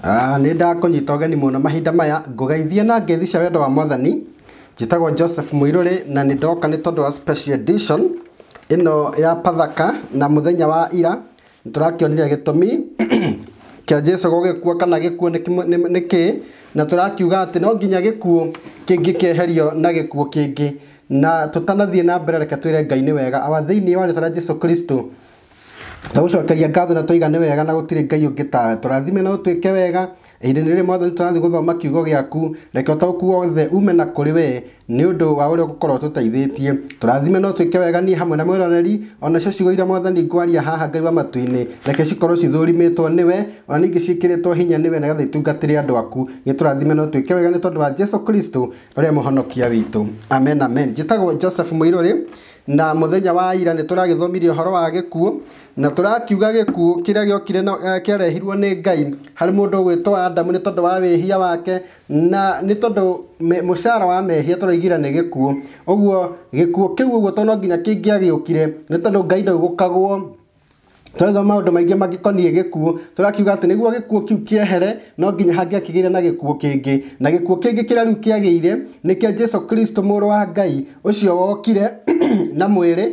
Ah, nä ndakå ũgeni må no mahinda maya ngũgeithie na ngeithi wendo wa mwathani njĩtagwo joseph mũirũrĩ na nä ndoka nä tondå wa special edition ino ya pathaka na mũthenya wa ira nä tå rakĩonire gĩtũmi kĩa jesu gũgĩkua kana gĩkuo nä kä na tå rakiuga atä no nginya gĩkuo kĩngĩ kĩeherio na gĩkuo kĩngĩ na tũtanathiĩ na mbere reke twĩre ngai nĩ wega awa thĩinĩ wa rĩtwa rĩa jesu kristo ta gucokeria ngatho na twaiga nĩ wega na gũtirĩ ngai ũngĩ tawe tũrathime na ũtwĩke wega ihinda-inĩ rĩrĩ mwathani tũrathiĩ gũthoma kiugo gĩaku reke ũtaũku wothe ume na kũrĩ we nĩ ũndũ wa ũrĩa ũgũkorwo tũteithĩtie tũrathime na ũtwĩke wega niĩ hamwe na mwĩroreri ona cio cigo iria mwathani ngwaria haha ngai wa matu-inĩ reke cikorwo cithũrimĩtwo we ona ningĩ ciĩkĩrĩtwo hinya we nĩwe nagetha itungatĩre andũ aku gĩ tũrathime na ũtwĩke wega nĩ tondũ wa jesu kristo ũrĩa mũhonokia witũ amen amen njĩtagwo joseph mũirũrĩ na muthenya wa ira nä tå ragä horo wa gä kuå na tå rakiuga gä kuå kä rä a gä okire nä eh, ngai harä må ndå gwä two adamu nä tondå wa wä hia wake na nä tondå må cara wa mehia tå ni nä gä kuå å guo gä kuå kä u å guo no nginya kä ingä agä å kire nä tondå ngai ndaugå kagwo tũraigua maũndũ maingĩ magikonie gikuo turakiuga ati niguo gikuo kiu kiehere no nginya hangĩakĩgĩire na gikuo kingi na gĩkuũ kĩngĩ kĩrĩa rĩu kĩagĩire nĩkĩa jesu kristo muru wa ngai ucio wokire na mwĩrĩ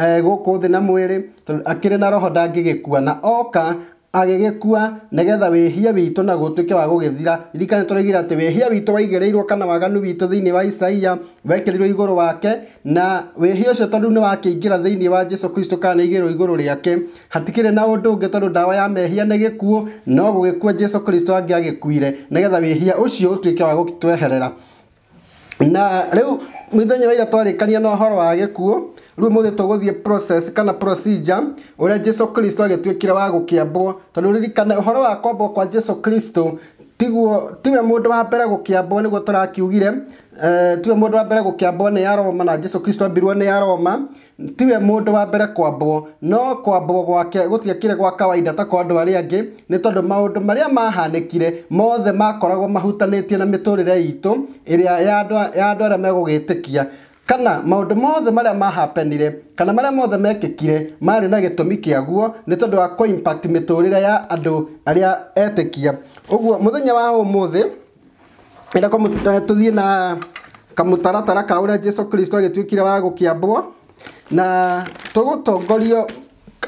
eh, gũkũ thĩ na mwĩrĩ akĩrĩ na roho ndangĩgĩkua na oka agĩgĩkua nĩgetha wĩhia witũ na gũtuĩke wa gũgĩthira ririkane tũraigire atĩ wĩhia witũ waigĩrĩirwo kana waganu witũ thĩinĩ wa isaia wekĩrirwo igũrũ wake na wĩhia ũcio tondũ nĩ wakĩingĩra thĩinĩ wa jesu kristo kana nĩ igĩrwo igũrũ rĩake hatikĩrĩ na ũndũ ũngĩ tondũ ndawa ya mehia nĩ gĩkuũ no gũgĩkua jesu kristo angĩ agĩkuire nĩgetha wĩhia ũcio ũtuĩke wa gũtweherera na rĩu mũthenya wa ira twarĩkania na ũhoro wa gĩkuũ rä u må thä tågå process kana procedure å rä a jesu kristo agä kire wa gå kä ambwo tondå ririkana å horo wa kwambwo kwa jesu kristo tiguo tiwe mundu wa mbere gukiambwo niguo turakiugire eh, tiwe mundu wa mbere gukiambwo ni ya roma na jesu kristo ambirwo ni ya roma tiwe mundu wa mbere kwambwo no kwambwo gwake gutiakire gwa kawaida ta kwa andu aria angi ni tondu maundu maria mahanikire mothe makoragwo mahutanitie na miturire itu iria ya andu aria kia kana maundu mothe maria mahapenire kana maria mothe mekikire mari na gitumi kiaguo ni tondu wa impact miturire ya andu aria etekia uguo muthenya wa umuthi ira ko tuthie na kamutaratara ka uria Jesu Kristo agitwikire wa gukiambwo na tugutongorio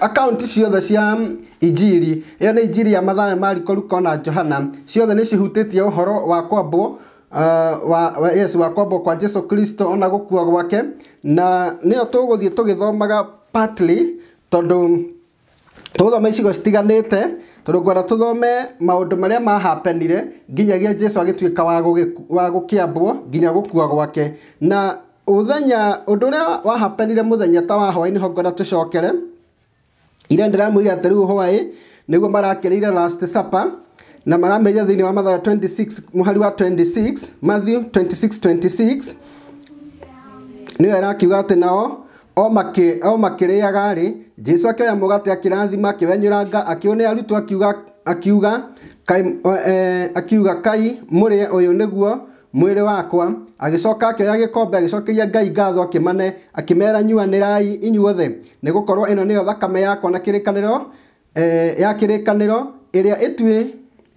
akaunti ciothe cia mm, ijiri ya nĩ ijiri ya mathayo mari luko na johana ciothe nĩ cihutĩtie uhoro wa kwambwo Uh, wa, wa yes wa kwambo kwa Jesu Kristo ona gukua gwake na niyo tuguthie tugithomaga partly tondũ tũgũthoma icigo citiganĩte tondũ ngwenda tũthome maũndũ marĩa mahapenire nginyagia Jesu agituika wa gũkĩambwo nginya gukua gwake na ũthenya ũndũ ũrĩa wahapenire muthenya ta wa hwaĩ ho ngwenda tũcokere ira ndĩramwĩra atĩ rĩu hwaĩ nĩguo marakĩrĩire last supper na maramberia thä inä wa mathayo 26 muhari wa 26 Matthew 26 nä yo ĩrakiuga atä nao o makĩrĩaga rĩ jesu akĩoya mũgate akĩrathima akĩwenyũranga akĩone arutwo akiuga akiuga kai, eh, akiuga kai mũrĩe ũyũ nĩguo mwĩrĩ wakwa agĩcoka akĩoya gĩkombe agĩcokeria ngai ngatho akĩmane akĩmera nyuanĩrai inyuothe nĩ gũkorwo ĩno nĩyo thakame yakwa na kĩrĩkanĩro eh, ya kĩrĩkanĩro ĩrĩa ĩtuĩ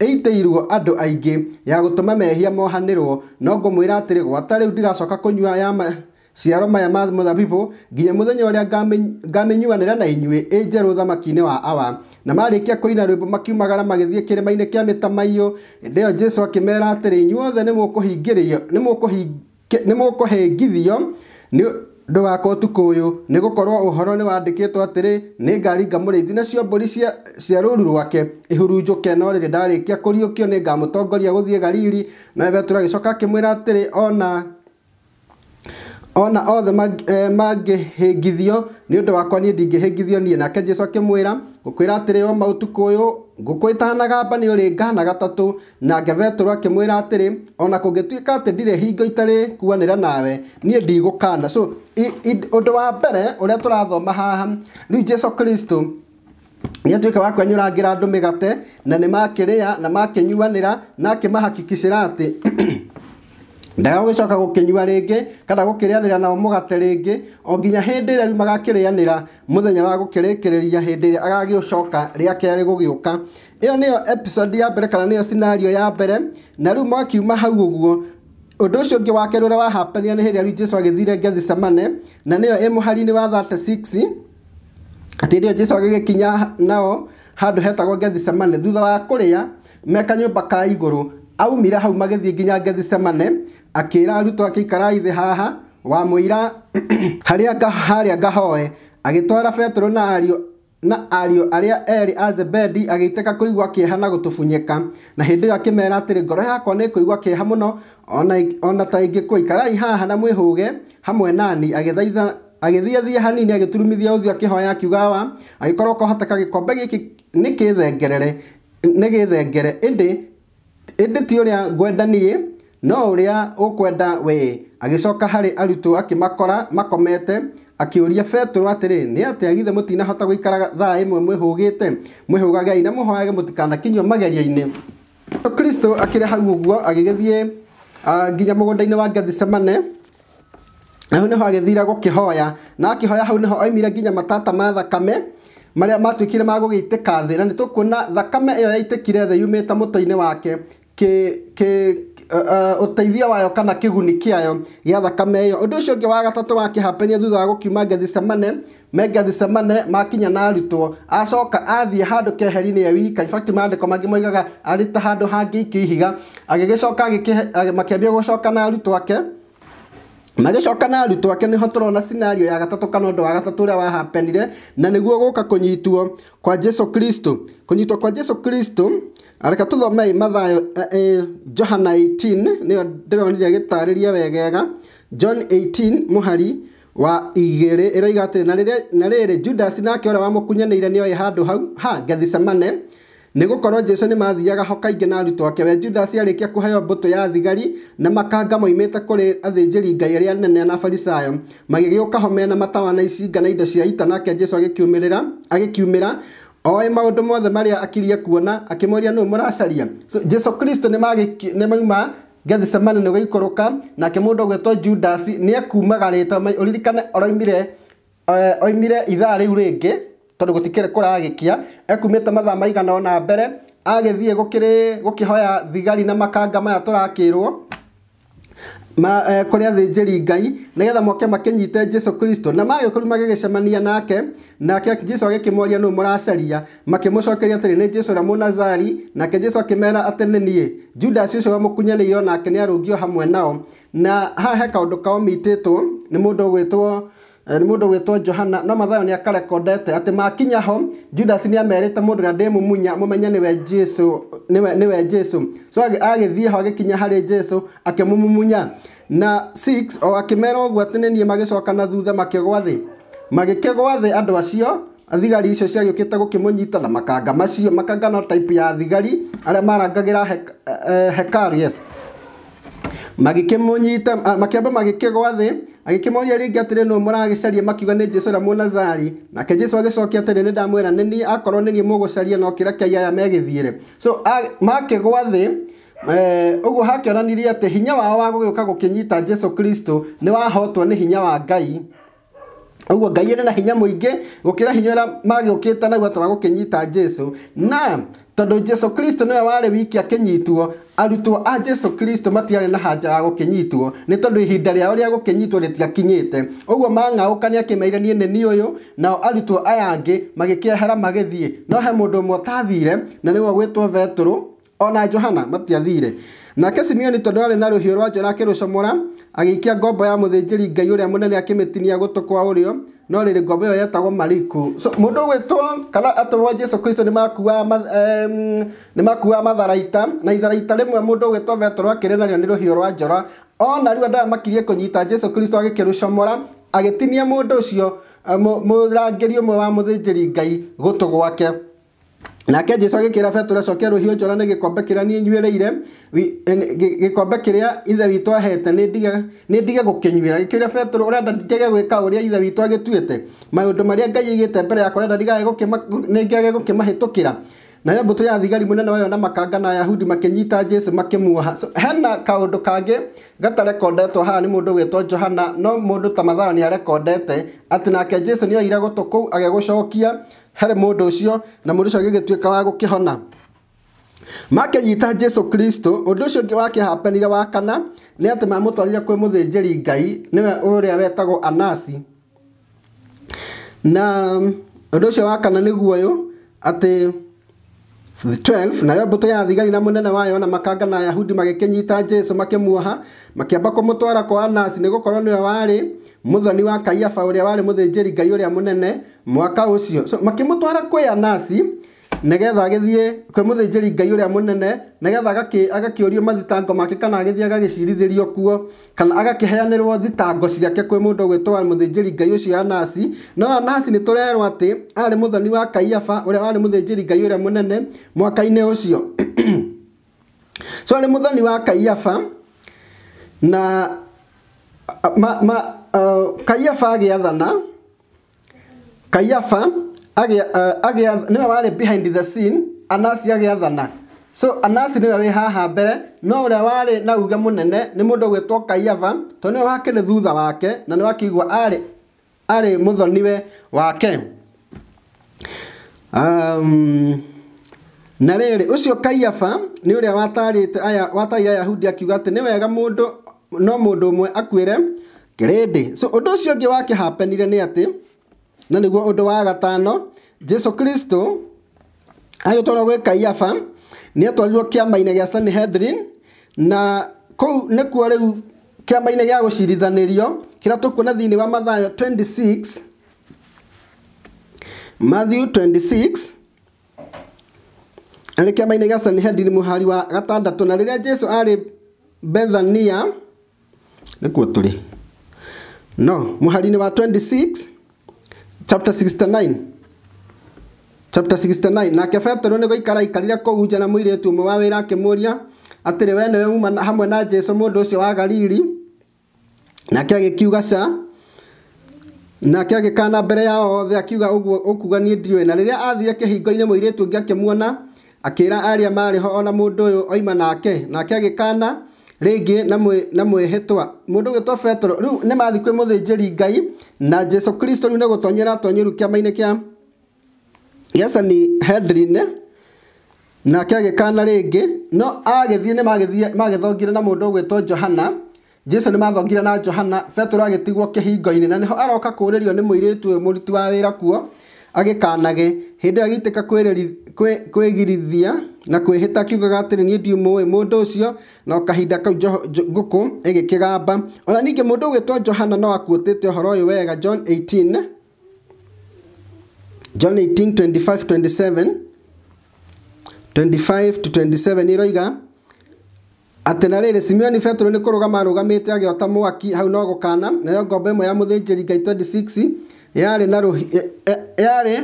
ĩitĩirwo andũ aingĩ ya gũtũma mehia mohanĩrwo no ngũmwĩra atĩrĩ gwata rĩu ndigacoka kũnyua ya ciaro maya ma mũthabibũ nginya mũthenya ũrĩa ngamĩnyuanĩra na inyuĩ ĩ njerũ thamaki-inĩ wa awa na marĩkia kũina rwĩmbo makiumagara magĩthiĩ kĩrĩma-inĩ kĩa mĩtamaiyũ hĩndĩ ĩyo jesũ akĩmera atĩrĩ inyuothe nĩ mũkũhingĩrio nĩ mũkũhĩngithio ndũgaka ũtukũ ũyũ nĩ gũkorwo ũhoro nĩ wandĩkĩtwo atĩrĩ nĩ ngaringa mũrĩithi nacio mbũri cia cia rũũru rwake ihurunjũke no rĩrĩ ndarĩkia kũriũkio nĩ ngamũtongoria gũthiĩ Galili na Petero agĩcoka akĩmwĩra atĩrĩ ona ona othe nä å ndå wakwa niĩ ndingĩhĩngithio niä nake jesũ akĩmwĩra ngũkwĩra rä oma ũtukũ ũyũ ngũkũ ĩtanagamba nĩ ũrĩngana gatatũ nake betũrũ akĩmwĩra atĩrĩ ona ka atä ndirĩ hingo kuanä kuanĩra nawe niĩ ndigũkana so ũndũ wa mbere ũrĩa tũrathoma haha rĩu jesu kristo nĩ rangä ra kwenyũrangĩra mä gate na rä a na ra na ra atä ndaga ndagagũgĩcoka gũkĩnyua rĩngĩ kana gũkĩrĩanĩra nao mũgate rĩngĩ o nginya hĩndĩ ĩrĩa rĩu magakĩrĩanĩra mũthenya wa gũkĩrĩkĩrĩria hĩndĩ ĩrĩa agagĩũcoka rĩa kerĩ gũgĩũka ĩyo nĩyo episode ya mbere kana nĩyo scenario ya mbere na rĩu mwakiuma hau ũguo ũndũ ũcio ũngĩ wa kerĩ ũrĩa wahapanire nĩ hĩndĩ rĩu jesu ngethi samane na nĩyo ĩ mũhari-inĩ wa 36 atĩ rĩo jesu kinya nao handũ hetagwo samane thutha wa kũrĩa me kanyũmba ka igũrũ aumire hau magĩthiĩ nginya samane akira arutwo ake ikarai haha wa mũira harĩa harĩa ngahoe agĩtwara petero na ario na ariũ arĩa eri a Zebedi agĩitĩka kũigua kĩeha na gũtũbunyĩka na hĩndĩ ĩyo akĩmeera atĩrĩ ngoro yakwa nĩ kũigua kĩeha mũno ona, ona ta ingĩkua ikarai haha na mwĩhũge hamwe nani agĩthaitha agĩthiathia hanini agĩturumithia ũthiũ akĩhoya akiuga wa agĩkorwo kwahoteka gĩkombe gĩkĩ nĩ kĩthengerere nĩ gĩthengerere ĩndĩ ĩndĩ ti ũrĩa ngwenda niye no uria ukwenda we agĩcoka hari arutwo akimakora makomete akiuria akĩũria atiri ni nĩ agithe mutina mũtinahota guikara thaa ĩmwe mwĩhũgĩte mwĩhũgagei na mutikana kinyo mageria-inĩ Kristo akire hau ũguo agĩgĩthiĩ nginya mũgũnda-inĩ wa Gethsemane na hau nĩho agĩthire gũkĩhoya na akĩhoya hau nĩho oimire nginya matata ma thakame maria matuĩkire ma gũgĩitĩka thĩ na nĩ tũkuona thakame iyo yaitĩkire thĩ yumĩte mũtwe-inĩ wake kĩ Eh, eh, ũteithio wayo kana kiguni kiayo gĩa thakame ĩyo ũndũ ũcio ũngĩ wa gatatũ wakĩhapenia thutha wa gũkiuma gethsemane me gethsemane makinya na arutwo acoka athiĩ handu keheri-inĩ ya wika ibati maandĩko mangĩ moigaga arĩ ta handũ hangĩikio ihiga agĩgĩcoka makĩambia gũcoka na arutwo ake magĩcoka na arutwo ake nĩho tũrona scenario ya gatatũ kana ũndũ wa gatatũ ũrĩa wahapenire na nĩguo gũka kũnyitwo kwa Jesu Kristo kũnyitwo kwa Jesu Kristo reke tuthomei mathayo eh, eh, johana 18 nĩyo ndĩronire gĩtarĩria wegega john 18 muhari wa igĩrĩ ĩroiga atĩrĩ na rĩrĩ judas nake ũrĩa wamũkunyanĩire nĩoĩ handũ hau ha gethisemane nĩ gũkorwo jesu nĩ mathiaga ho kaingĩ na arutwo ake we judas arĩkia kũheo mbũtũ ya thigari na makanga moimĩte kũrĩ athĩnjĩri ngai arĩa nene na farisayo magĩgĩũka ho mena matawa na icinga na indo cia ita nake jesu agĩkiumĩra oĩ maũndũ mothe marĩa akirie kuona akĩmoria nũũ mũracaria so, jesu kristo nĩ mauma gethsemane nĩ gũikũrũka nake mũndũ ũgwĩtwo judas nĩ ekumagarĩte ũririkane oroimire oimire ithaa rĩu rĩngĩ tondũ gũtikĩrĩ kũragĩkia ekumĩte mathaa maigana ũna mbere agĩthiĩ gũkĩrĩ hoya thigari na makanga maya tũrakĩrwo ma eh, kũrĩ athĩnjĩri ngai nĩgetha moke makĩnyite Jesu Kristo na magĩũkĩru magĩgĩcemania nake nake Jesu agĩkĩmoria nũũ mũracaria makimucokeria atĩrĩ nĩ Jesu ũrĩa Mũnazari nake Jesu akĩmera atĩ nĩ niĩ Judas ũcio wamũkunyanĩire onake arungio hamwe nao na haha he kaũndũ kao mitĩtwo nĩ mũndũ ũgwĩtwo Eh, ni mundu gwitwo Johana no Mathayo ni akarekondete ati makinya ho Judas ni amerite mundu ni we Jesu ni we ni we Jesu so agĩthiĩ ho agĩkinya harĩ Jesũ akĩmũmumunya na 6 o akĩmera gwatene ni magicoka na thutha makigwathi thĩ andu acio athigari icio ciagĩũkĩte gukimunyita na makanga macio makanga no type ya thigari arĩa marangagira hekaru eh, eh, yes magĩkĩmũnyita ah, makĩamba magĩkĩgwa thĩ agĩkĩmoria rĩngĩ atĩrĩ nũ mũragĩcaria makiuga ni Jesu ra ũrĩa mũnazari nake jesũ agĩcokia atĩrĩ nĩ ndamwĩra nĩ ni akoro ni niĩ mũgũcaria no kĩrekiai aya megĩthiĩre so makĩgwa thĩ eh, ũguo hakĩonanirie atĩ hinya wao wa gũgĩũka gukinyita Jesu Kristo nĩ wahotwo ni hinya wa Ngai ugo Ngai arĩ na hinya mũingĩ gukira hinya ũrĩa magĩũkĩte na gwatwa gukinyita Jesu na tondå jesu kristo nä we warä wiki akä arutwo a jesu kristo matiarä na hanja ya gå kä nyitwo nä tondå ihinda rä ao rä a gå kä nyitwo rä tiakinyä te å guo mang'aåka nä akä meire niä nä å yå nao arutwo aya angä magä kä ehera magä thiä no he må ndå ũmwe tathire na nä we gwä two betũrå ona johana matiathire nake simeoni tondå arä na rå hiå rwa njora akä rå comora agikia ngombo ya muthinjiri Ngai ũrĩa mũnene akimitinia gutukwa kwa no riri ngombo yo yetagwo mariku so mũndũ ũgwĩtwo kana atwo Jesu Kristo ni makuaga matharaita na itharaita rĩmwe mũndũ ũgwĩtwo Petero akĩrĩranio ni rũhiũ rwa njora ona riwa andũ makirie kunyita Jesu Kristo agĩkĩrũcomora agĩtinia mũndũ ũcio eh, mũrangĩri ũmwe wa muthinjiri Ngai gutugwake gwake nake jesu agĩkĩra betũra cokia rũhiũ njora nĩ gĩkombe kĩrĩa niĩ nyuĩrĩire gĩkombe kĩrĩa ithe witũ ahete nĩ ndige gũkĩnyuĩra gĩkĩũria betũrũ ũrenda njage gwĩka ũrĩa ithe witũ agĩtuĩte maũndũ marĩa ngai aigĩte mbere yakwa ũrenda ndigae gũkĩmahĩtũkĩra nayo mbũtũ ya thigari mũnene wayo na makanga na ayahudi makĩnyita jesu makĩmuoha so, hena kaũndũ kangĩ gatarekondetwo haha nĩ mũndũ ũgĩtwo johana no mũndũ ta mathayo nĩ arekondete atĩ nake jesu nĩ oire gũtũ kũu agĩgũcokia ndå å cio na gä ũcio agĩgĩtuĩka wa gũkĩhona nyita Jesu Kristo ũndũ ũcio ũngĩ wakĩhapenire wa kana nĩ kwä må kwĩ mũthĩnjĩri Ngai nĩwe ũrĩa wetagwo Anasi na ũndũ ũcio wa kana nä ũyũ atĩ 12 nayo mbũtũ ya thigari na mũnene wayo na makanga na Ayahudi magĩkĩnyita Jesu kå må kũmũtwara kwa Anasi nĩgũkorwo nĩwe warä muthoni wa kaiafa uria wari muthinjiri ngai uria munene mwaka ucio so, makimutwara kwi anasi negetha agithie kwi muthinjiri ngai uria munene negetha agakiurio mathitango make kana agithie agagicirithĩrio kuo kana agakiheanirwo thitango ciake kwĩ mũndũ ũgwĩtwo mũthĩnjĩri ngai ucio anasi no anasi ni tũrerwo atĩ ari muthoni wa kaiafa ũrĩa warĩ mũthĩnjĩri ngai ũrĩa mũnene mwaka-inĩ ucio so ari muthoni wa kaiafa na ma, ma, agä uh, kaiafa agĩathana kaiafa uh, nĩwe warĩ behind the scene anasi agĩathana so anasi nĩwe wĩ haha mbere no ũrĩa warĩ na uge mũnene nĩ mũndũ ũgwĩtwo to tondũ wake wakĩrĩ thutha wake na nĩ wakĩigua arä må thoniwe wake um, na rĩrĩ ũcio kaiafa nĩ ũrĩa watarĩte aya watarire ayahudi akiuga atä nä wega ndå no mwe akuä re grade so undu ucio ungi wakihapenire ni ati na niguo undu wa gatano jesu kristo agitwarwo gwi kaiafa ni atwarirwo kiama-ini gia sanhedrin na kuu nikuo riu kiama-ini gia gucirithanirio kiria tukuona thiini wa mathayo 26 Matthew 26 arä kĩama-inĩ gĩa sanhedrin muhari wa gatandatũ na rĩrĩa jesu arĩ bethania nĩkuo tũrĩ no muhalini wa 26 chapter 69 chapter 69 nake petero nĩ ikara aikarire kũu nja na mũirĩtu wa wĩra akĩmũria atĩrĩ we nĩwe uma hamwe na jesu mũndũ ũcio wa galili nake agĩkiuga ca nake agĩkana mbere yao othe akiuga ũguo ũkuga niĩ ndiũĩ na rĩrĩa athire kĩhingo-inĩ mũirĩtu ũngĩ akĩmuona akĩĩra arĩa maarĩ ho ona mũndũ ũyũ oima nake nake agĩkana rĩngĩ na mwĩhĩtwa mũndũ ũgĩtwo petero rĩu nĩ mathiĩ kwĩ mũthĩnjĩri ngai na jesu kristo rĩu nĩ gũtonyia aratonyieru kĩama-inĩ kĩa yesani hedrine nake agĩkana rĩngĩ no agĩthiĩ nĩ magĩthongire na mũndũ ũgwĩtwo johana jesu nĩ mathongire na johana petero agĩtigwo kĩhingo-inĩ na nĩho aroka kũũrĩrio nĩ mũirĩtu ũyũ mũruti wa wĩra kuo agĩkanage hĩndĩ ĩyo agĩitĩka kwĩgirithia na kiuga gatire ni ndi muwe mundu ucio na kahinda kau ege kigamba ona ningĩ mundu ũgwĩtwo johana no akutete ũhoro ũyũ wega john 18 john 18 25 27 25 to 27 iroiga atĩ na rĩrĩ Simeoni Petero nĩ kũrũgama arũgamĩte agĩota mwaki hau no gũkana nayo ngombo ĩmwe ya mũthĩnjĩri Ngai 26 yarĩ na yarĩ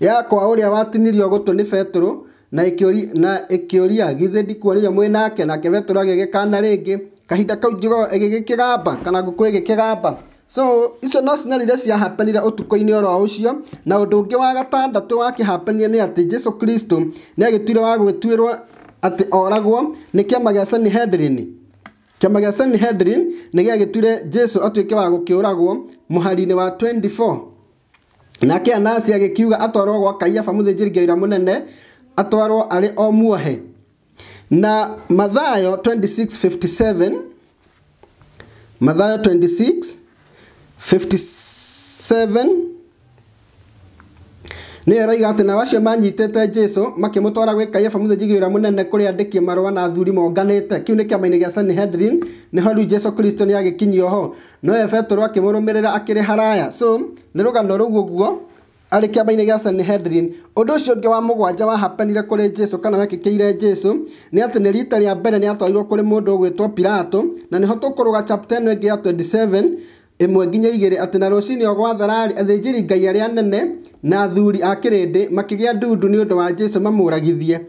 yakwa ũrĩa watinirio gũtũ nĩ Petero na ikiori na ĩkĩũria githĩ ndikuonire mwĩnake nake gege kana rĩngĩ kahinda kau njigoo ĩgĩgĩkĩgamba kana ngũkũ ĩgĩkĩgamba so icio no cina rĩrĩa ciahapenire ũtukũ-inĩ oro ũcio na ũndũ ũngĩ wa gatandatũ wakĩhapenire nĩ atĩ jesu kristo nĩ agĩtuire wa gwĩtuĩrwo atĩ oragwo nĩ kĩama gĩa sanihedrini kĩama gĩa sanihedrin nĩ gĩagĩtuire jesu atuĩke wa gũkĩũragwo mũhari-inĩ wa 24 nake anasi agĩkiuga atwarwo gwa kaiafa mũthĩnjĩri ngai ũrĩa mũnene atwarwo arä o muohe na mathayo 26:57 mathayo 26:57 nĩyo raiga atä nao acio manyitĩte jesu makĩmũtwara gwĩ kaiafa mũthĩnjigĩ ũrĩa mũnene kũrĩa andĩki marũa na athuri monganĩte kĩu nĩ kĩama gä a sanhedrin nĩho rĩu jesu kristo nĩ agĩkinyio ho nowe ra akä rä haraya so gano rå rũu guo arä kä amba-inä gä a sanhedrin å ndå å å ngä wa må gwanja wahapenire kå rä jesu kana wekä ire jesu nä atä nä rita rä a mbere nä atwarirwo kå rä må ndå å gwä two pilato na nä ho tå kå rå ga ä ngä ya ĩmwe nginya igĩrĩ atĩ na rũcinĩ o gwathararĩ athĩnjĩri ngai arĩa nene na thuri a kĩrĩndĩ makĩgĩa ndundu nĩ ũndũ wa jesu mamũragithie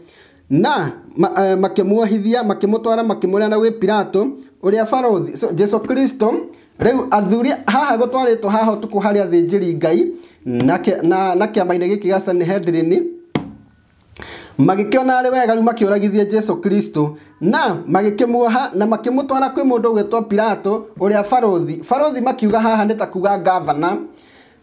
na eh, makĩmuohithia makĩmũtwara makĩmũneana gwĩ pilato ũrĩa barothi jesu kristo rĩu athuri haha gũtwarĩtwo haha ũtukũ harĩ athĩnjĩri ngai na kä amainä gä kä gaca nä hendirini magĩkĩona arĩ wega rĩu makĩũragithie Jesu Kristo na magĩkĩmuoha na makĩmũtwara kwĩ mũndũ ũgwĩtwo Pilato ũrĩa barothi barothi makiuga haha nĩ ta kuga gavana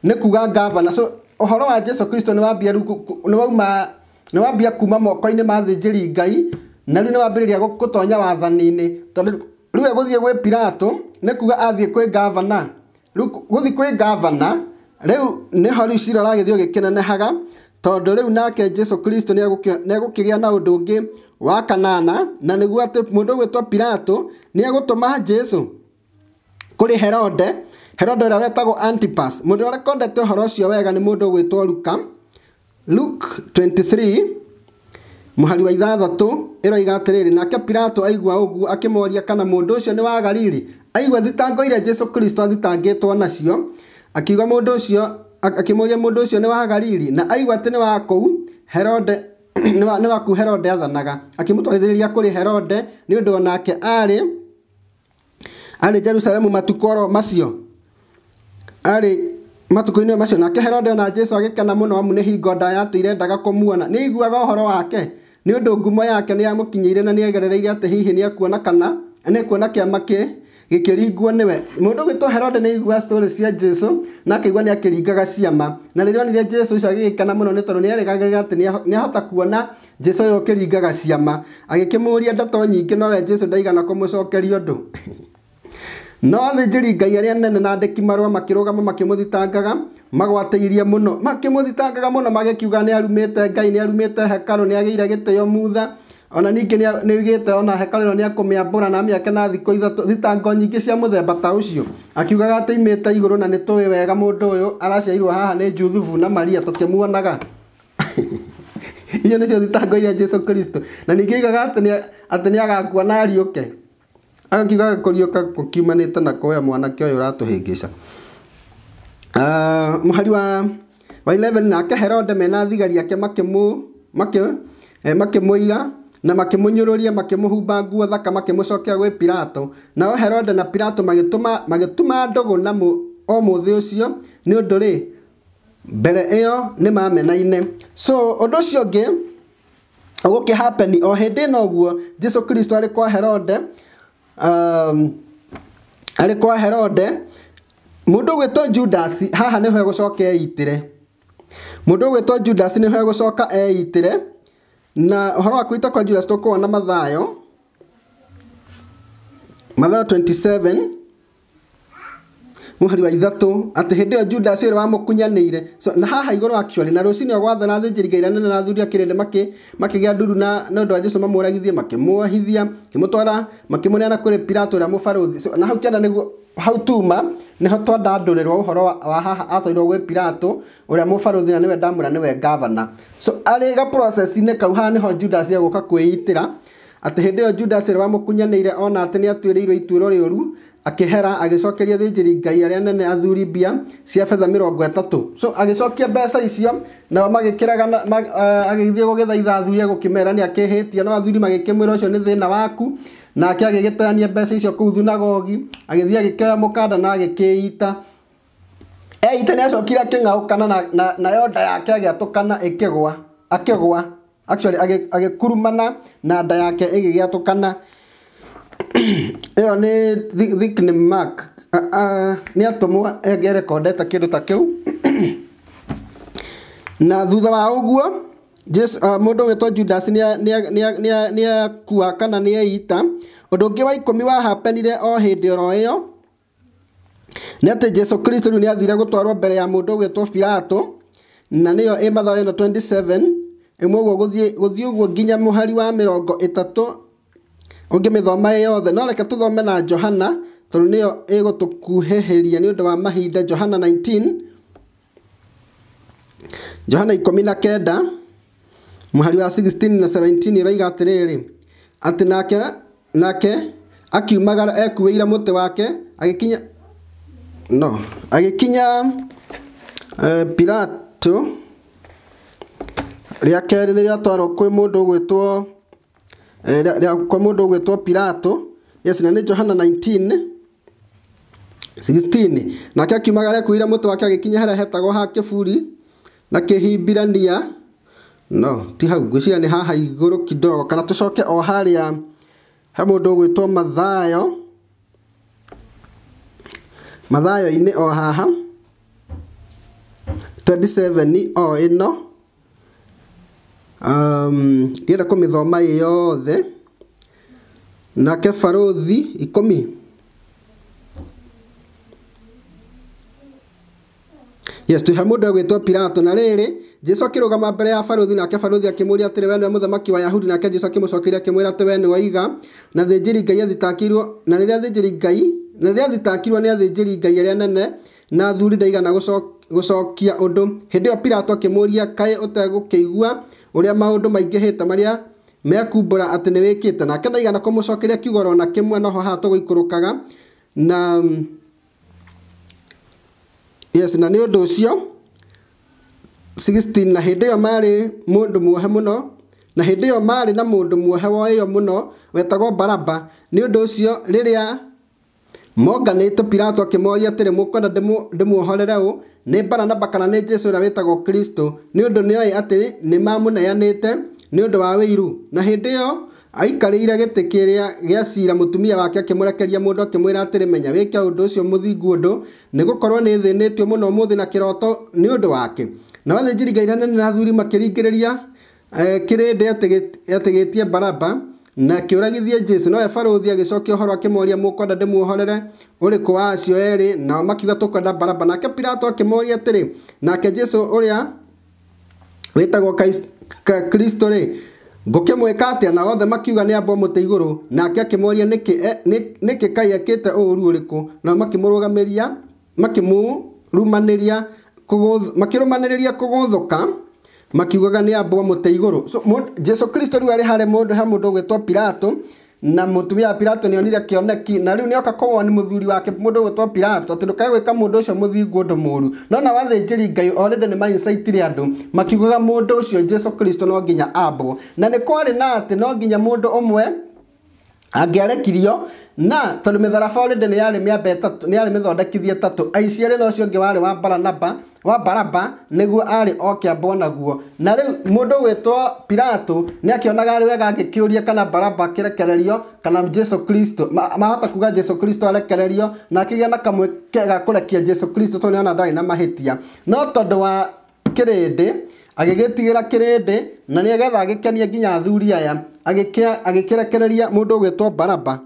nĩ kuga gavana so ũhoro wa Jesu Kristo nĩ wambia rĩu nĩ wauma nĩ wambia kuma moko-inĩ ma thĩnjĩri Ngai na rĩu nĩ wambĩrĩria gũtonya wathani-inĩ tondũ rĩu egũthiĩ gwĩ Pilato nĩ kuga athiĩ kwĩ gavana rĩu gũthiĩ kwĩ gavana Rĩu nĩho rĩu cira ũragĩthiĩ ũgĩkĩnenehaga tondũ rĩu nake Jesu Kristo nĩ egũkĩgĩa na ũndũ ũngĩ wa kanana na nĩguo atĩ mũndũ ũgwĩtwo Pilato nĩ egũtũma Jesu kũrĩ Herode Herode ũrĩa wetagwo Antipas mũndũ ũrĩa ũrekondete ũhoro ũcio wega nĩ mũndũ ũgwĩtwo Luka Luke 23 mũhari wa ithathatũ ĩroiga atĩrĩrĩ nake Pilato aigua ũguo akĩmoria kana mũndũ ũcio nĩ wa Galili aigua thitango iria Jesu Kristo athitangĩtwo nacio akiuga mundu ucio akimuria mundu ucio ni wa Galili na aigua atĩ nĩ wa kũu Herode ni wa ku Herode athanaga akĩmũtwarithĩrĩria kuri Herode ni undu onake ari ari Jerusalemu matukoro oro macio aarĩ matukũ-inĩ macio nake Herode ona jesu agikana muno amu ni hingo ndaaya atĩ irendaga kũmuona ni iguaga ũhoro wake ni undu ngumo yake ni yamũkinyĩire na ni egerereire ati hihi ni akuona kana ni kuona kĩama gĩkĩringwo nĩwe mũndũ ũgĩtwo herode nĩ aiguaga story cia jesu na akaigua nĩ akĩringaga ciama na rĩrĩa onire jesu ũcio agĩgĩkena mũno nĩ tondũ nĩ erĩgagĩrĩra atĩ nĩ ahota kuona jesu ũyũ ũkĩringaga ciama agĩkĩmũũria ndeto nyingĩ nowe jesu ndaigana kũmũcokeria ũndũ no athĩnjĩri ngai arĩa nene na andĩki marũa makĩrũgama makĩmũthitangaga magwatĩirie mũno makĩmũthitangaga mũno magĩkiuga nĩ arumĩte ngai nĩ arumĩte hekarũ nĩ agĩire gĩtĩo mutha ona ningä nä oigä ona hekarä ä nä akå na mä ake na thikå thitango nyingä cia må themba ta å cio akiugaga atä imä te igå rå na nä tåä wega må ndå å yå araciairwo haha nä juthubu na maria tå kä muonaga icio nä cio thitango iria jesu kristo na ningä aigaga atä nä agakua na ariå ke agakiuga kå riåka gå kiumanä te na kwoya mwanake å yå å ratå hä ngä ca ah, hari wa wa 11 nake herode mena thigari ake eh, makĩmũira na makĩmũnyũrũria makĩmũhumba nguo thaka makĩmũcokia gwĩ pirato nao Herode na pirato magituma magituma ndogo na o mũthĩ ũcio nĩ ũndũ rĩ mbere ĩyo nĩ mamenaine so ũndũ ũcio ũngĩ ũgũkĩ happen o hĩndĩ ĩno ũguo Jesũ Kristo arĩ kwa Herode um, arĩ kwa Herode mũndũ ũgwĩtwo Judas haha ho egũcoka eitĩre mũndũ ũgwĩtwo Judas nĩho egũcoka eitĩre na ũhoro wa kwita kwa Julius tũkorwo na Mathayo Mathayo 27 mwari wa ithatu atä hä ndä ä yo judas å rä wamå so na haha igå actually na rosini cinä å gwathana athä njä ringai ranene na athuri akä make nä makä gä a nduru na nä å ndå wa jesu mamå ragithie makä mwahithia kä må twara makä må pirato å rä a må na hau kenda nä hau tuma nä ho twandandå å horo wa haha atwairwo gwä pirato å rä a må barå thi na nä we ndamå ra so arä ga processinä kau haha ho judas egå ka kwä itä ra atä hä ndä ä yo judas rä wamå kunyanä ona atä nä atuä ituro irwo akihera agicokeria thinjiri ngai aria nene athuri mbia cia betha mirongo etatu so agicokia mbeca icio nao magĩkĩrega eh, agĩthiĩ gũgĩthaitha athuri agũkĩmera ni akihitia no athuri magikimwira ucio ni thina waku nake agigitania mbeca icio kũu thunagogi agithie agĩkĩoya mukanda na agikiita eita ni acokire akingaukana na nayo nda yake agiatukana ikigwa akigwa actually agikurumana na nda yake igigiatukana ä ni thick nä mark nä atå mwo enge kä ndå ta kä u na thutha wa å guo må ndå wä two judas nä akua kana nä eita å ndå å ngä wa ikå wahapenire o hä ndä oro ä yo nä atä jesu kristo rä u nä athire gå twarwo mbere ya må ndå å pilato na nä yo ä mathayo 27 ä mwoguo gå thiä å guo nginya må hari wa mä rongo ä tatå ũngĩmĩthoma ĩ yothe no reke thome na Johana tondũ nĩyo ĩgũtũkuhĩhĩria nĩ ũndũ wa mahinda Johana 19 Johana ikũmi na kenda mũhari wa 16 na 17 rä rä atä nake nake akiumagara ekuĩire mũtĩ wake kinya no agĩkinya uh, Pilato rĩa kerĩ rĩrĩa atwarwo kwĩ mũndũ ũgwĩtwo Eh, rä kwa mundu ndå pilato yes na nä johana 19 16 nake akiumaga rekuire må tå wake agä kinya harä a hetagwo ha kä buri na kä no ti hau ngwä nä haha igå kidogo kana tå coke o harä a he må ndå å gwä two mathayo mathayo-inä o haha 27 o ä no um, ndienda kũmĩthoma ĩ yothe nake barũthi ikũmi yes twĩ hamũndũ agwĩtwo pilato na rĩrĩ jesu gama mbere ya barũthi nake barũthi akĩmũũria atĩrĩ we nĩwe mũthamaki wa yahudi nake jesu akĩmũcokeria akĩmwĩra atĩ we nĩ waiga na thĩnjĩri ngai athitakirwo na rĩrĩa thĩnjĩri ngai na rĩrĩa athitakirwo nĩ athĩnjĩri ngai arĩa nene na athuri ndaigana gũcoka gũcokia ũndũ hĩndĩ ĩyo Pilato akĩmũũria kaĩ ũtegũkĩigua ũrĩa maũndũ maingĩhĩte marĩa mekumbũra atĩ nĩ wĩkĩte nake ndaigana kũmũcokeria kiugo ona kĩmwe noho haha tũgũikũrũkaga na yes na nĩ ũndũ ũcio 16 na hĩndĩ ĩyo maarĩ mũndũ muohe mũno na hĩndĩ yo maarĩ na mũndũ muohe woĩo mũno wetagwo Baraba nĩ ũndũ ũcio rĩrĩa akä moria monganĩte pilato akĩmoria atĩrĩ mũkwenda ndĩmuohorere å nä baranaba kana nä nĩ jesũ ũrĩa wĩtagwo kristo atä nä mamå neanä te nä å ndå wa wä iru na hä ndä ä yo aikarä ire gä tä kä rä a gä acira må tumia wake akä akä må må rekeria ndå mwä ra atä rä menya wä å å å ndå ndå cio må thingu nä gå korwo nä thä nä gũkorwo må no må thä na kä roto nä å ndå wake nao athĩnjĩringai anene na athuri makĩringĩrĩria eh, kĩrĩndĩ atĩ gĩtie baraba na kiuragithie Jesũ nowe barũthi agĩcokia ũhoro akĩmoria mũkwenda ndĩmuohorere uri kwa acio eri nao makiuga tũkwenda Baraba nake Pilato akĩmoria atĩrĩ nake Jesũ ũrĩa ka Kristo-rĩ ngũkĩmwĩka atĩa na othe makiuga nĩ amba mũtĩ igũrũ nake akĩmoria eh, nĩkĩ Kaĩ ekĩte ũũru ũrĩkũ nao makĩmũrũgamĩria makĩmũrumanĩria makĩrũmanĩrĩria kũgũthũka makiugaga nä ambwa må tä igå rå jesu kristo rä u arä harä ha må ndå å gwä two pirato na mutumia wa pirato nä onire kioneki na rä u nä oka korwo nä må thuri wake må ndå å gwätwo pirato atä ndå kaä gwä ka må ndå å cio må thingu å ndå må ru nona wathä njä ngai orende nä maincaitire andå makiugaga må ndå å cio jesu kristo no nginya ambwo na nä kwarä na atä no nginya må ndå å mwe angäarekirio na tondå mä tharaba orende nä yarä mä amba nä yarä mä thondekithie tatå aiciarä na å cio å ngä warä wa baranaba wa baraba niguo arä o kä naguo na rä u må ndå gwätwo pilato nä akĩonaga arä wega agĩkĩũria kä kana baraba akä rekererio kana jesu kristo mahota kuga jesu kristo arekererio na akä gä na kamwe kega kå rekia jesu kristo tondå nä ona ndarä na mahä no tondå wa kä agĩgĩtigĩra kĩrĩndĩ na nĩgetha agĩkenie nginya athuri aya agĩkĩrekereria mũndũ ũgwĩtwo baraba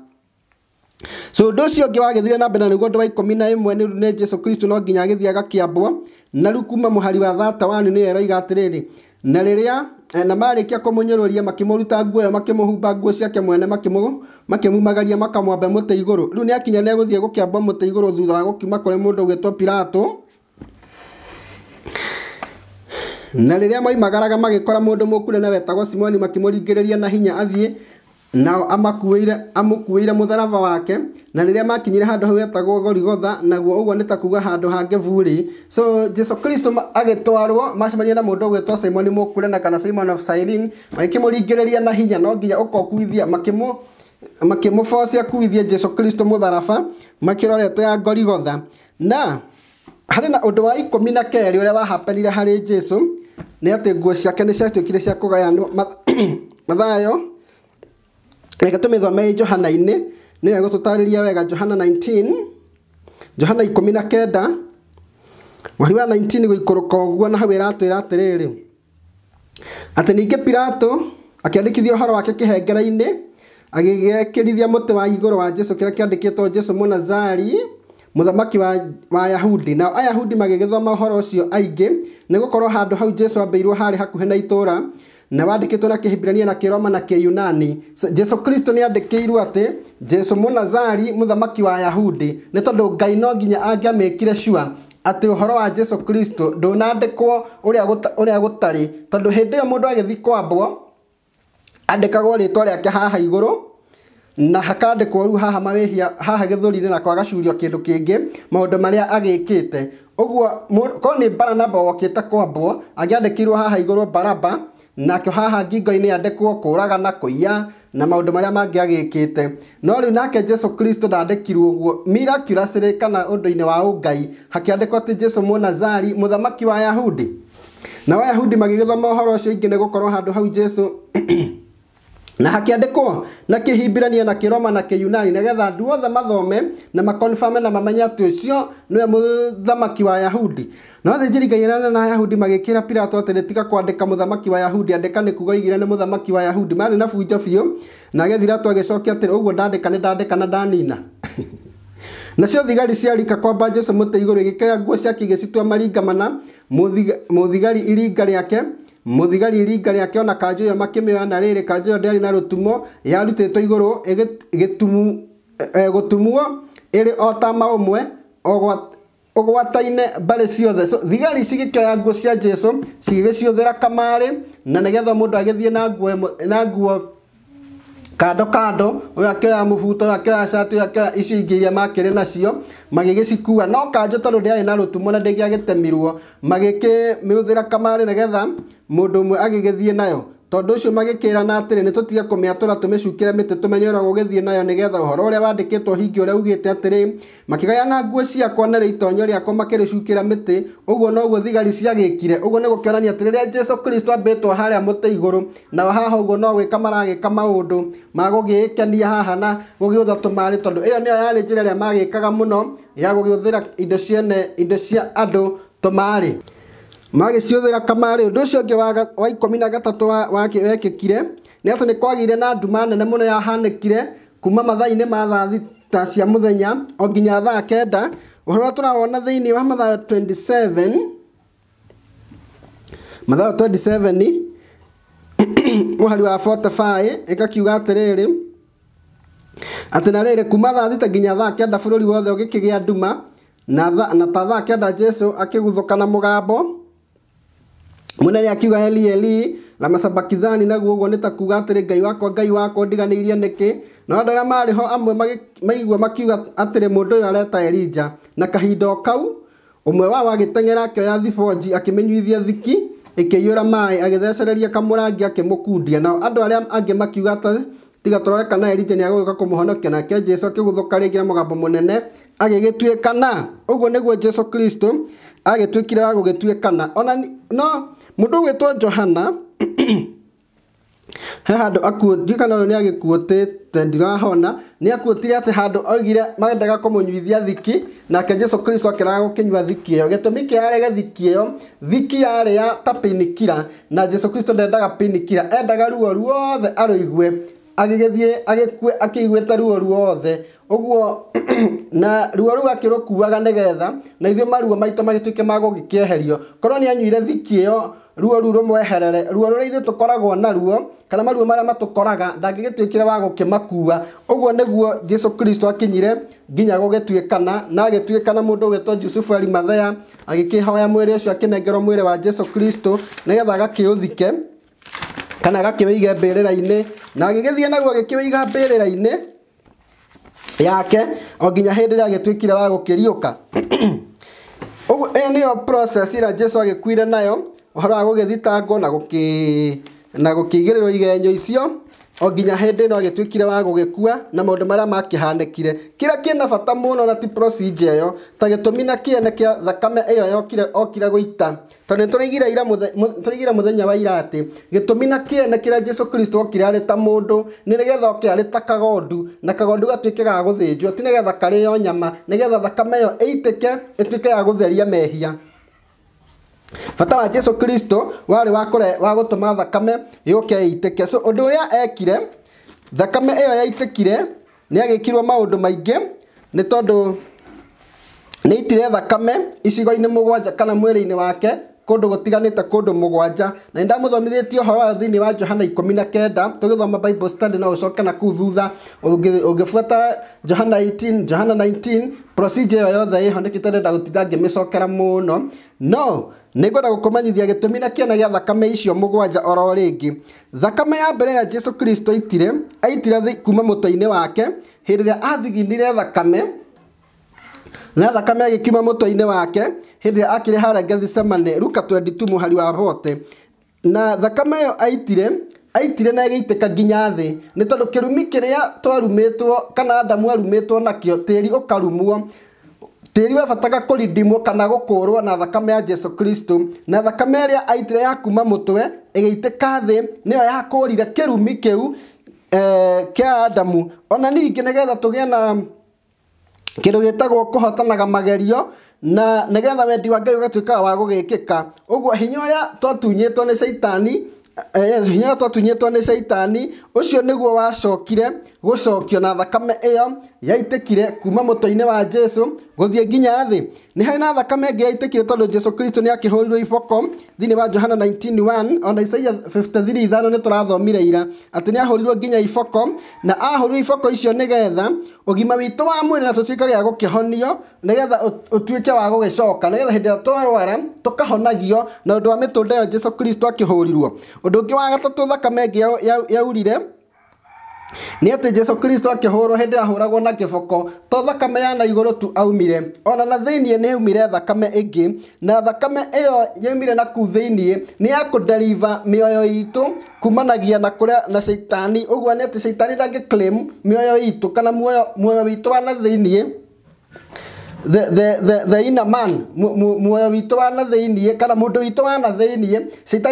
so ndu cio ngä wagä thire mbere na niguo ndu wa ikumi na imwe ni jesu kristo no nginya agithie agakiambwo na riu kuma muhari wa thata wani ni eroiga atiriri na riria na marikia kumunyururia makimuruta nguo iyo makimuhumba nguo ciake mwene makimumagaria makamwambe muti iguru riu ni akinya ni eguthie gukiambwo muti iguru thutha wa gukiuma kuri mundu ugitwo pilato na riria moimagaraga magikora mundu mukure na wetagwo simoni makimuringiriria na hinya athiä nao amakuire amukuire mutharava wake na rĩrĩa makinyire handu hau etagwo gorigotha naguo ũguo nĩ ta kuga handu hange vuri so jesu kristo agetwarwo macemania na mundu ũgwĩtwo simoni mukure na kana simon of cyrene magĩkĩmũringĩrĩria na hinya no nginya ũkokuithia makĩmũ makĩmũbocia kuithie jesu kristo mũtharaba makĩrorete ya gorigotha na harĩ na ũndũ wa ikũmi na kerĩ ũrĩa wahapenire hari jesu nĩ atĩ nguo ciake nĩ ciatuĩkire cia kũgayanwo mathayo reke tumithomei johana-inĩ nĩ wega tũtarĩria wega johana 19 johana ikũmi na kenda mweri wa 19 gũikũrũka ũguo na hau ĩratwĩra atĩrĩrĩ atĩ ningĩ pilato akĩandĩkithia ũhoro wake kĩhengere-inĩ agĩgekĩrithia mũtĩ wa igũrũ wa jesu kĩrĩa kĩandĩkĩtwo jesu mũnazari mũthamaki wa, wa ayahudi nao ayahudi magĩgĩthoma ũhoro ũcio aingĩ nĩ gũkorwo handũ hau jesu ambeirwo harĩ hakuhĩ na itũũra na wandikitwo na kihibirania na kiroma na kiyunani jesu kristo ni andikirwo ati jesu munazari muthamaki wa yahudi ni tondu ngai no nginya angiamikire sure atĩ uhoro wa jesu kristo ndũnandĩkwo ũrĩa gũtarĩ tondũ hĩndĩ ĩyo mũndũ agĩthiĩ kwambwo andĩkagwo rĩtwa rĩake haha igũrũ na hakandĩkwo rĩu haha mawĩhia haha gĩthũri-inĩ na kwagacurio kĩndũ kĩngĩ maũndũ marĩa agĩkĩte ũguo korwo nĩ baranaba wokĩte kwambwo agĩandĩkirwo haha igũrũ baraba nakio haha ngingo-inĩ kå raga na iya na mangä agä kä te no u nake jesu kristo guo ũguo miraculasrĩ kana ndå inä wa ũngai hakĩandĩkwo atä jesu må thamaki wa ayahudi nao ayahudi å cio ũcio nä gå korwo handå hau jesu na hakiandikwo na kihibirania na kiroma na kiyunani nigetha andu othe mathome na makonfirme na mamenye ati ucio niwe muthamaki wa yahudi no athĩnjĩri-Ngai arĩa na ayahudi magĩkĩra Pilato atĩ nĩtiga kwandĩka muthamaki wa yahudi andĩka ni kuga igire ni muthamaki wa yahudi maarĩ na bunjo biũ nake Pilato agĩcokia atĩ ũguo ndandĩka ni ndandĩka na ndanina nacio thigari ciarika kwamba Jesũ mũtĩ igũrũ igĩkea nguo ciake igĩcitua maringa mana muthigari iringa rĩake muthigari iringa rĩakĩona kanjũ ĩyo makĩmĩoya na rĩrĩ kanjũ ĩyo ndĩarĩ na rå gå tumuo ä rä o ta å gwataine mbarä ciothe thigari cigä kä cigĩkĩoya nguo cia cigä gä ciå thä ra kamarä na nä getha må ndå agä thiä na nguo kando kando å akioya må buto akioya cati akioya icio ingä iria makärä nacio magä gä cikua no kanjo tondå ndä arä na rå tumo na ndä gä agä temirwo magä kä mä hå thä ra kamarä negetha må ndå å mwe agä gä thiä nayo tondu ucio magikirana atiri nitutige kumiatura tumicukire miti tumenye uria gugithie nayo nigetha uhoro uria wandikitwo hingi uria ugite atiri makigayana nguo ciakwa narä itonyo mä tä å guo noguo thigari ciagĩkire ũguo nĩ gũkĩonania atĩ rĩrĩa jesu kristo må tä igå rå nao haha ũguo no maå ndå magå gä kenia haha na gũgĩũtha tũmarĩ tondũ ĩyo rä a magä kaga må no ya gũgĩũthĩra indo ciene indo cia tå marä Mage sio magĩciũthĩra kamare ũndũ ũcio ngi wa ikũmi na weke kire nĩ atĩ nĩ kwagire na nduma nene mũno yahanĩkire kuma mathaa-inĩ ma thaa thita cia muthenya o nginya thaa kenda ũhoro tũrawona thĩinĩ wa matha 27 matha 27 mũhari wa 45 ĩgakiuga atĩrĩrĩ atĩ na rĩrĩ kuma thathi ta nginya thaa kenda bũrũri wothe ũgĩkĩgĩa nduma na, na ta thaa kenda jesu akĩguthũka na mũgambo munene akiuga heli heli na macambakithani naguo ũguo nĩ ta kuga atĩrĩ ngai wakwa ngai wakwa ndiganĩirie nĩkĩ no andũ arĩa marĩ ho amwe maigua makiuga atĩrĩ mũndũ ũyũ areta elija na kahinda o kau ũmwe wao agĩteng'era akĩoya thiboji akĩmĩnyuithia thiki ĩkĩiyũra maaĩ agĩthecereria kamũrangi akĩmũkundia nao andũ arĩa angĩ makiuga atĩ tiga tũrore kana elija nĩ agũgĩũka kũmũhonokia nake jesu akĩgũthũka rĩngĩ na mũgambo mũnene agĩgĩtuĩkana ũguo nĩguo jesu kristo agĩtuĩkire wa gũgĩtuĩkana ona no mundu ugwitwo johana he handå akuondi kana å yå nä agäkuåtä ndirahona nä akuåtire atä handå oigire marendaga kå må nyuithia thiki nake jesu kristo akäraga gå kä nyua thiki ä yo gä tå kä yarege thiki ä yo thiki yarä ya ta pinikira na jesu kristo ndendaga pinikira endaga ruo ruothe arå igue agĩgĩthiĩ agĩkue akĩiguĩte ruo ruothe ũguo na ruo rũu akĩrũkuaga nĩgetha na ithuĩ maruo maitũ magĩtuĩke ma gũgĩkĩeherio korwo nĩ anyuire thiki ĩyo ruo rũu rũmweherere ruo rũrĩa ithuĩ tũkoragwo naruo kana maruo marĩa matũkoraga ndangĩgĩtuĩkire wa gũkĩmakua ũguo nĩguo jesu kristo akinyire nginya gũgĩtuĩkana na agĩtuĩkana mũndũ ũgĩtwo jusufu arimathea agĩkĩhoya mwĩrĩ ũcio akĩnengerwo mwĩrĩ wa jesu kristo nĩgetha agakĩũthike kana rä mbirira inä na thiä naguo rä ra-inä yake o nginya hĩndĩ tuä kire wa gũkĩriũka ũguo ĩyo nĩyo process ĩrĩa jesu kuire nayo ũhoro wa thitangwo na igä na rwo igenyo icio o nginya agä tuä kire wa kua na maũndũ marĩa makĩhanĩkire kĩrĩa kĩna bata mũno na ti procedure yo ta mi na kä a thakame ĩyo yokire okire gũita tondũ nĩtũraigire ira nĩtũraigire mũthenya wa gä tå mi na kĩene kĩrĩa Jesũ Kristo okire arä ta nä nä getha oke arä ta kagondu na kagondu ke ga njwo ti getha karä yo nyama getha thakame ĩyo ĩitĩke ĩtuĩke ya theria mehia bata wa jesu kristo warĩ wa gũtũma thakame yũke ĩitĩke so ũndũ ũrĩa ekire thakame ĩyo yaitĩkire nĩ agĩkirwo maũndũ maingĩ nĩ tondũ nĩ itire thakame icigo-inĩ mũgwanja kana mwĩrĩ-inĩ wake kũndũ gũtiganĩte kũndũ mũgwanja na nĩ ndamũthomithĩtie ũhoro wayo thĩinĩ wa johana ikũmi na kenda tũgĩthoma bible study no ũcoke na kũu thutha ũngĩbuata johana 18 johana 19 procedure ĩyo yothe ĩho nĩkĩo tũrenda gũtinda ngĩmĩcokera mũno no nĩngwenda gũkũmenyithia gĩtũmi na kĩene gĩa thakame icio mũgwanja oro rĩngĩ thakame ya mbere ĩrĩa jesu kristo aitire aitire kuma mũtwe-inĩ wake hĩndĩ ĩrĩa athiginire thakame na thakame ĩgĩkiuma mũtwe-inĩ wake hĩndĩ ĩrĩa akĩrĩ harĩa gethsemane luka 22 mũhari wa bote na thakame ĩyo aitire aitire na ĩgĩitĩka nginya thĩ nĩ tondũ kĩrumi kĩrĩa twarumĩtwo kana adamu arumĩtwo nakĩo tĩri ũkarumwo tĩri wabataga kũrindimwo kana rwo na thakame ya Jesu Kristo na thakame a aitire ya kuma yakå rire kä rumi kä u kä a Adamu ona tå gä e na tagwo kå hotanaga magerio na getha wendi wa Ngai kaga wa å guo hinya ũrĩa twatunyĩtwo nĩ caitani eh, hinya ũrĩa twatunyĩtwo nĩ caitani nä guo wacokire cokio na thakame yo kire kuma mutoine wa jesu guthie nginya thi ni hena thakame ingi yaitekire tondu jesu kristo ni akihurirwo iboko thiini wa johana 19:1 ona isaia 53:5 ni turathomire ira ati ni ahurirwo nginya iboko na ahurirwo iboko icio nigetha ugima witu wa mwiri na tutuike gia gukihonio nigetha utuike wa gugicoka nigetha hindi iria twarwara tukahonagio na undu wa mitunde yo jesu kristo akihurirwo undu ungi wa gatatu thakame ingi yaurire ya nä atä jesu kristo akä rwo hä ndä ahå na kä boko to thakame ya na igå rå tu aumire ona na thä iniä nä aumire thakame ä ngä na thakame ä yo yaumire na thä iniä nä yakå nderiva mä oyo itå kumanagia na kå na caitani å guo nä atä caitani ndangä mä oyo itå kana muoyo witå wa na thä iniä the the the the inner man muoyo witå wa na thäiniä kana må ndå witå wa na thäiniä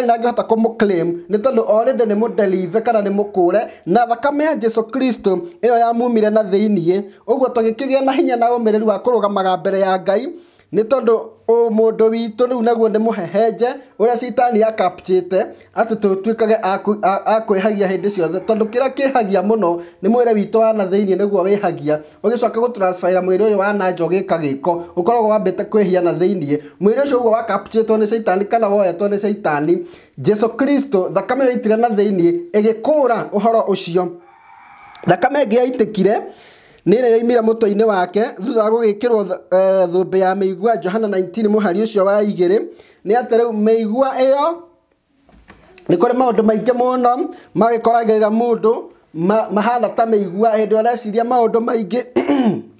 na ngä hota kå må claim nä tondå orä nä må delive kana nä må kå re na thakame ya jesu kristo ä yo yamumire na thäiniä å guo tå gä kĩgĩa na hinya na å mä rä ru wa kå rå gamaga mbere ya ngai nä tondå må ndå witå rä u naguo nä må hehenje å rä a citani akapchä te atä tå tuä kage akwä hagia hä ndä ciothe tondå kä rä a kä hagia må no nä mwä re witå wana thä nä guo wä hagia å gä coka gå mwä rä å yå wa nanja å gä ka gä ko å koragwo wambä te kwä na thä iniä mwä rä å cio å guo wakapchä two nä caitani kana woyetwo nä caitani jesu kristo thakame yaitire na thä iniä ä gä kå ra å horo å cio thakame ngä yaitä kire nä yoimire må twe-inä wake thutha wa gå gä kä rwo eh, thåmbä ya mä igua johana 19 må hari å cio wa igä rä nä atä rä u mä igua ä yo nä kå rä maå ndå maingä må no magä koragä rä ra må ndå mahana ta mä igua hä ndä ä reciria maå ndå maingä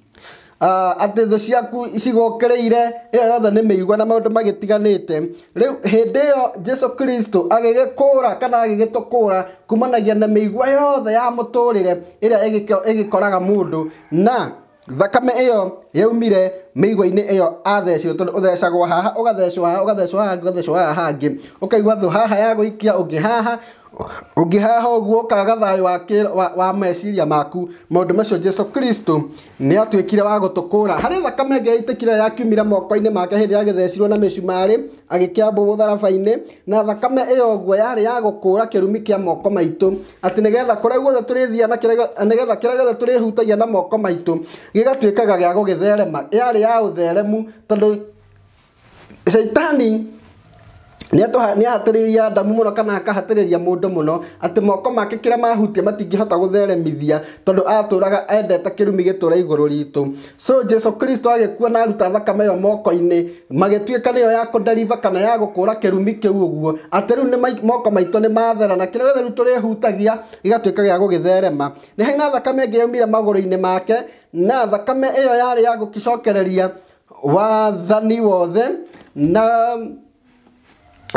Ah, atä thå ciaku cigokä rä ire ä yo yothe nä mä igua na maå ndå magä tiganä te rä u hä ndä ä yo jesu kristo agä gä kå ra kana agä gä tå kå ra kumanagia na mä igua yothe ya må tå rä re ä rä a ä gä koraga må ndå na thakame ä yo yaumire mä igua-inä ä yo athecirwo tondå å thecagwo haha å gathecwo haha å gathecwo haha å haha hangä å kaigua thå haha ya gå ikia å ngä haha ũngĩhaha ũguo ũkaga thayũ wa, wa meciria maku maũndũ macio jesu kristo nĩ atuĩkire wa gũtũkũra harĩ thakame ĩngĩ yaitĩkire yakiumire moko-inĩ make hĩndĩ yagĩthecirwo na mĩcumarĩ agĩkĩambwo mũtharaba-inĩ na thakame ĩyo ũguo yarĩ ya gũkũra kĩrumi kĩa moko maitũ atĩ nĩgetha kũrĩa guothe tũrĩthiaga na nĩgetha kĩrĩa gĩothe tũrĩhutagia na moko maitũ gĩgatuĩkaga gĩa gũgĩtherema yarĩ ya ũtheremu tondũ shaitani niatiriria ndamu muno kana akahatiriria må no ati moko make kira mahutia matingihota gutheremithia tondu aturaga endete kirumi gitura iguru ritu so Jesu Kristo agikua na aruta thakame yo moko-ini magituika niyo ya kudeliva kana ya gukura kirumi kiu uguo ati riu moko maitũ nĩ mathera na kĩrĩa gĩtheru tũrĩhutagia gĩgatuĩka gĩa gũgĩtherema nĩ haina thakame ĩngĩ yaumire magå inĩ make na thakame ĩyo yarĩ ya gũgĩcokereria wathani wothe na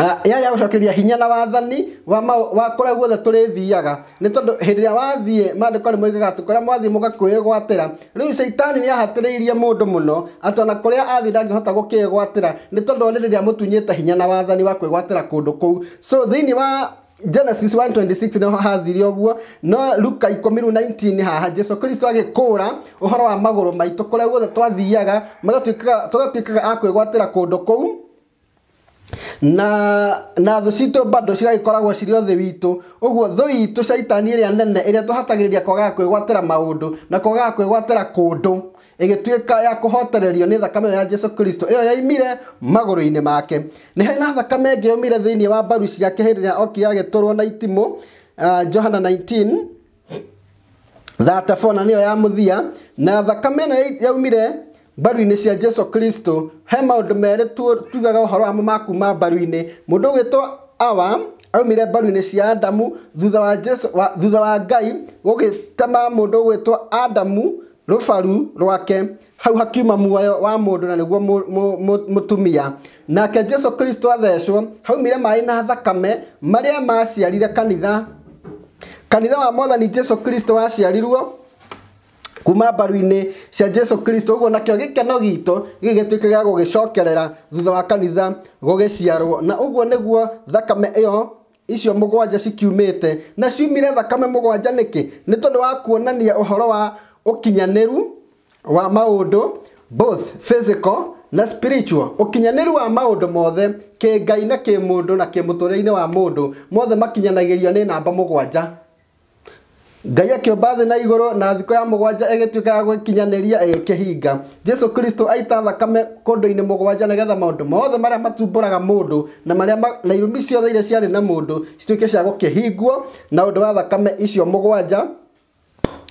yarä a gå cokeria hinya na wathani wa kå rä a guothe tå rä thiaga nä tondå hä ndä ä rä a wathiä mandäko nä moigaga atä kå rä a mwathiä må gakwä gwatä ra rä u ceitani nä ahatä rä irie må ndå må no atä ona kå rä a athiä ndangähota gå kä gwatä ra nä tondå rä rä rä a må tunyä te hinya na wathani wa kwä gwatä ra kå ndå kå u so thä inä wa Genesis 1:26 niho hathire ũguo no Luka 10:19 haha Jesu Kristo agĩkũũra ũhoro wa magũrũ maitũ kũrĩa guothe twathiaga magatuĩkaga a kwĩgwatĩra kũndũ kũu na na thå citå bado cigagĩkoragwo cirĩ o thĩ witå ũguo thå itå caitani ĩrĩa nene ĩrĩa tũhatagĩrĩria kwagaga kwĩgwatĩra maũndũ na kwagaga kwĩgwatĩra kũndũ ĩgĩtuĩka ya kũhotererio nĩ thakame ya Jesu Kristo ĩyo yaimire magũrũ-inĩ make nĩ harĩ na thakame ĩngĩ yaumire thĩinĩ wa mbaru ciake hĩndĩ ĩrĩa okire agĩtũrwo na itimũ uh, Johana 19 34 na nĩyo ya mũthia na thakame ĩno yaumire mbaru-inĩ cia jesu kristo he maũndũ merĩ tugaga ũhoro wamo ma må ndå inĩ mũndũ ũgwĩtwo awa aumire mbaru-inĩ cia adamu thutha wa jesu wa, thutha wa ngai gũgĩtema mũndũ two adamu rå baru rwake hau hakiuma muoyo wa må ndå na nä guo må tumia nake jesu kristo athecwo haumire maä na thakame marä a maciarire kanitha kanitha wa mwathani jesu kristo waciarirwo kuma mbaru-inĩ cia jesu kristo ũguo nakĩo gĩkeno gitũ gĩgĩtuĩke gĩa gũgĩcokerera thutha wa kanitha gũgĩciarwo na ũguo nĩguo thakame ĩyo icio mũgwanja cikiumĩte na ciumire thakame mũgwanja nĩkĩ nĩ tondũ wa kuonania ũhoro wa ũkinyanĩru wa maũndũ both physical na spiritual ũkinyanĩru wa maũndũ mothe kĩ ngai na kĩ mũndũ na kĩ mũtũrĩre-inĩ wa mũndũ mothe makinyanagĩrio nĩ namba mũgwanja ngai akä thĩ na igoro na thiko ya mũgwanja ĩgĩtuĩka ya gwĩkinyanĩria ĩgĩkĩhinga jesu kristo aita thakame gwanja nä getha maå ndå mothe marĩa matumbũraga mũndũ na marĩa na irumi ciothe iria ciarĩ na cituä ke cia hingwo na å wa thakame icio mũgwanja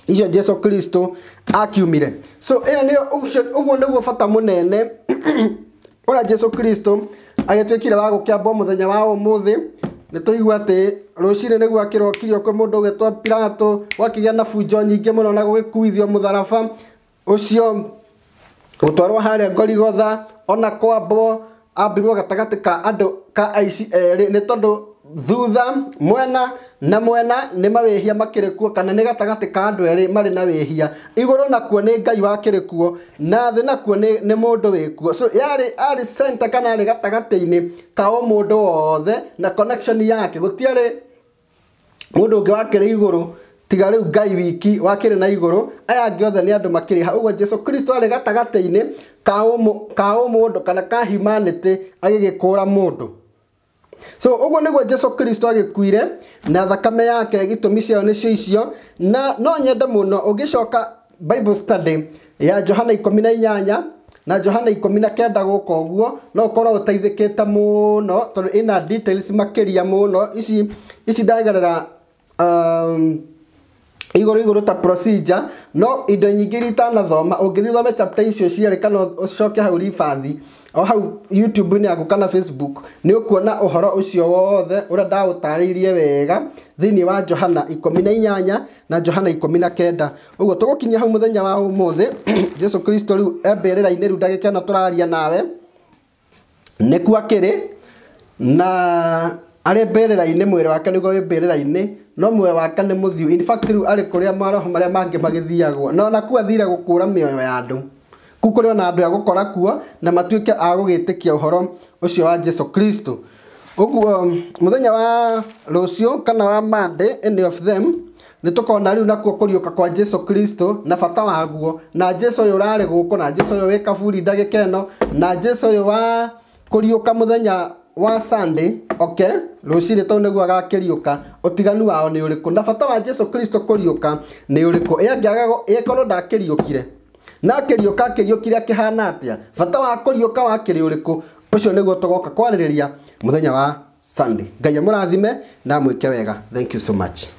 icio jesu kristo akiumire so ĩyo nĩyo ũguo nĩguo bata mũnene ũrĩa jesu kristo agĩtuĩkire wa gũkĩamba mũthenya wa ũmũthĩ nä tå igua atä rå cinä nä guo akä rokirio kwä må ndå å gä gätwo piratå a na bunjo nyingä må no na gå gä kuithio må tharaba å cio gå twarwo harä a ngorigotha ona kwambwo ambirwo gatagatä ka andå ka aici erä nä tondå thutha mwena na mwena nä mawähia makärä kuo kana nä gatagatä ka andå erä marä na igå rå nakuo nä ngai wakärä kuo na thä nakuo nä må ndå wä kuo so, yari, arä center kana arä gatagatä-inä ka o må ndå wothe na connection yake gå tiarä må ndå å ngä rä igå rå tiga rä u ngai wiki rä na igå rå aya angä othe nä andå rä ha å guo jesu kristo arä gatagatä-inä ka å må ndå kana ka humanity agä gä kå ra må ndå so uguo niguo jesu kristo agikuire na thakame yake gitumi ciao nicio icio na no nyende muno ungicoka bible study ya johana ikumi na inyanya na johana ikumi na kenda guka uguo no ukorwo uteithikite muno tondu ina details makiria muno ici ici ndagerera um, igoro igoro ta procedure no indo na thoma ungithi thome chapter icio ciari kana ũcoke hau ribathi o hau youtube ni yaku kana facebook ni ukuona uhoro ucio wothe ura ũrĩa utaririe wega thini wa johana 18 na johana 19 ugo tugukinya hau muthenya wa ũmũthĩ jesu kristo rĩu embĩrĩra-inĩ rĩu ndagĩka ĩno tũraria nawe nĩkuo akĩrĩ na arĩ mbĩrĩra-inĩ mwĩrĩ wake nĩguo wĩ mbĩrĩra-inĩ no muoyo wake nĩ mũthiu in fact rĩu arĩ kũrĩa maroho marĩa mangĩ magĩthiagwo no na kua thire gũkũra mĩoyo ya andũ kuu kũrĩ ona andũ agũkora kuo na matuĩke a gũgĩtĩkia ũhoro ũcio wa Jesu Kristo ũguo mũthenya wa rũciũ kana wa Monday any of them nĩ tũkona rĩu nakuo kũriũka kwa Jesu Kristo na bata waguo na Jesu ũyũ ũrarĩ gũkũ na Jesu ũyũ wĩ kaburi ndagĩka ĩno na Jesu ũyũ wa kũriũka mũthenya wa Sunday okay rucire tondu niguo agakiriuka utiganu wao ni uriku na bata wa Jesu Kristo kuriuka ni uriku yangiaga yekorwo ndakiriukire na akiriuka akiriukire akihana atia bata wa kuriuka wakiri uriku ucio niguo tugoka kwaririria muthenya wa Sunday ngai amurathime na mwike wega thank you so much